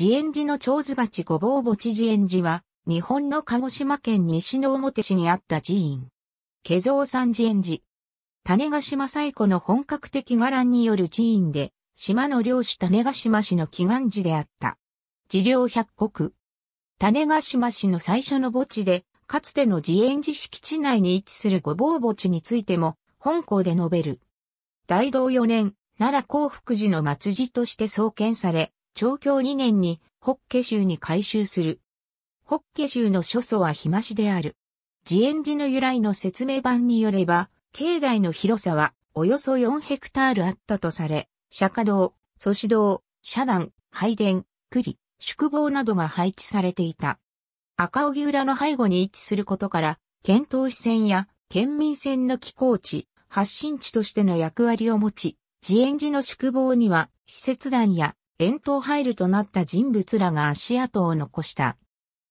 自演寺の長寿鉢ごぼう墓地自演寺は、日本の鹿児島県西之表市にあった寺院。化蔵山寺園寺。種ヶ島最古の本格的伽藍による寺院で、島の領主種ヶ島氏の祈願寺であった。寺領百国。種ヶ島氏の最初の墓地で、かつての自演寺敷地内に位置するごぼう墓地についても、本校で述べる。大道4年、奈良幸福寺の末寺として創建され、長教2年に北家州に改修する。北家州の諸祖は日増しである。自演寺の由来の説明版によれば、境内の広さはおよそ4ヘクタールあったとされ、釈迦堂、祖師堂、社団、拝殿、栗、宿坊などが配置されていた。赤荻浦の背後に位置することから、遣唐使船や県民船の寄港地、発信地としての役割を持ち、自演寺の宿坊には、施設団や遠投入るとなった人物らが足跡を残した。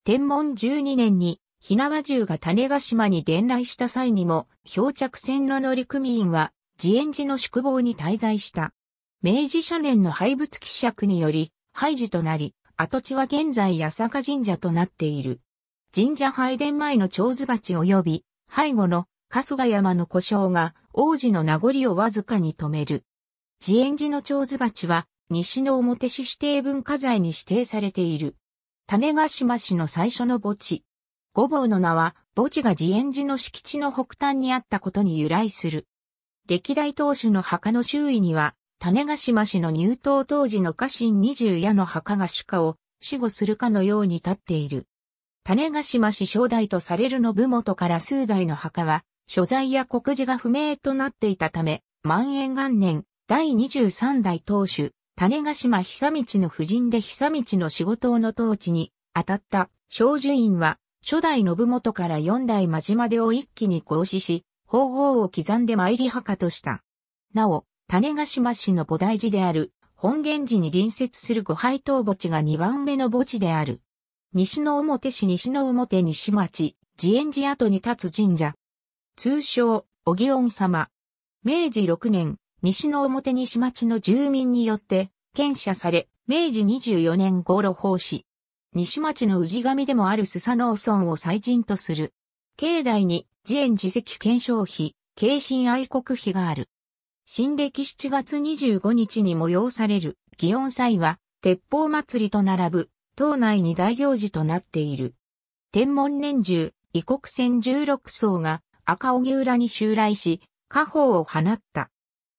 天文12年に、火縄銃が種ヶ島に伝来した際にも、漂着船の乗組員は、自演寺の宿坊に滞在した。明治初年の廃仏希釈により、廃寺となり、跡地は現在八坂神社となっている。神社拝殿前の長寿鉢及び、背後の春日山の故障が王子の名残をわずかに止める。自演寺の長寿鉢は西の表市指定文化財に指定されている。種ヶ島市の最初の墓地。五坊の名は、墓地が自演寺の敷地の北端にあったことに由来する。歴代当主の墓の周囲には、種ヶ島市の入党当時の家臣二十夜の墓が主家を守護するかのように立っている。種ヶ島市初代とされる信元から数代の墓は、所在や国事が不明となっていたため、万延元年、第23代当主、種ヶ島久道の夫人で久道の仕事の統治に当たった少女院は、初代信元から四代真島でを一気に行使し、法号を刻んで参り墓とした。なお、種ヶ島市の菩提寺である、本源寺に隣接する御拝刀墓地が二番目の墓地である。西の表市西の表西町、慈円寺跡に立つ神社。通称、小木恩様。明治6年、西の表西町の住民によって、検査され、明治24年頃奉仕。西町の氏神でもあるスサノ村を祭人とする。境内に、自演自責検証碑、慶神愛国碑がある。新暦7月25日に催される、祇園祭は、鉄砲祭りと並ぶ、島内に大行事となっている。天文年中、異国船16層が赤荻浦に襲来し、家宝を放った。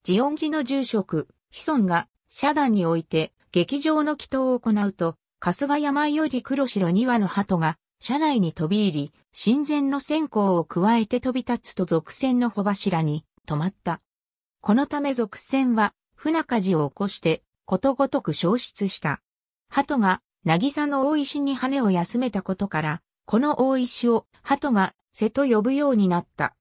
慈園寺の住職、ヒソが社壇において、劇場の祈祷を行うと、春日山より黒白2羽の鳩が、車内に飛び入り、神前の線香を加えて飛び立つと俗船の帆柱に止まった。このため俗船は、船火事を起こして、ことごとく消失した。鳩が、渚の大石に羽を休めたことから、この大石を鳩が瀬と呼ぶようになった。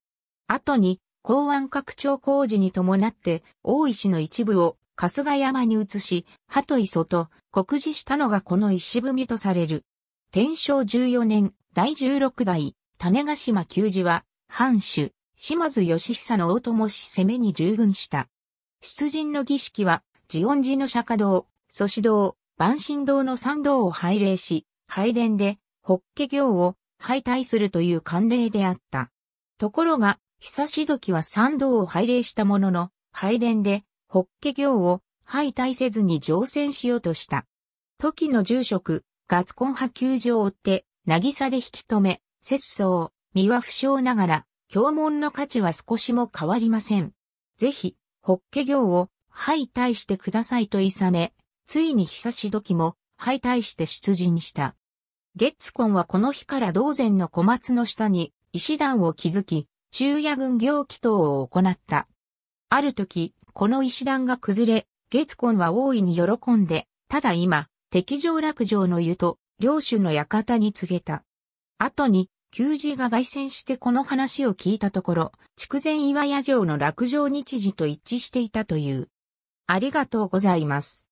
後に、港湾拡張工事に伴って、大石の一部を春日山に移し、鳩磯と告示したのがこの石踏みとされる。天正14年、第16代、種ヶ島球児は、藩主、島津義久の大友氏攻めに従軍した。出陣の儀式は、自恩寺の釈迦堂、祖師堂、万神堂の参道を拝礼し、拝殿で、法華行を拝退するという慣例であった。ところが、久し時は参道を拝礼したものの、拝殿で、法華行を敗退せずに乗船しようとした。時の住職、ガツコン派球場を追って、渚で引き止め、節操、身は不詳ながら、教門の価値は少しも変わりません。ぜひ、法華行を敗退してくださいといさめ、ついに久し時も敗退して出陣した。月ンはこの日から同然の小松の下に石段を築き、中夜軍行祈祷を行った。ある時、この石段が崩れ、月根は大いに喜んで、ただ今、敵上落城の湯と、領主の館に告げた。後に、旧寺が凱旋してこの話を聞いたところ、筑前岩屋城の落城日時と一致していたという。ありがとうございます。